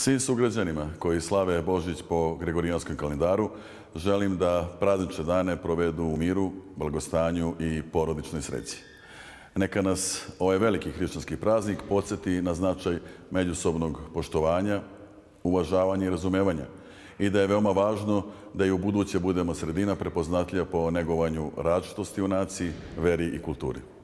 Svim sugrađanima koji slave Božić po Gregorijanskom kalendaru želim da praznične dane provedu u miru, blagostanju i porodičnoj sreći. Neka nas ovaj veliki hrišćanski praznik podsjeti na značaj međusobnog poštovanja, uvažavanja i razumevanja i da je veoma važno da i u buduće budemo sredina prepoznatlja po negovanju različitosti u naciji, veri i kulturi.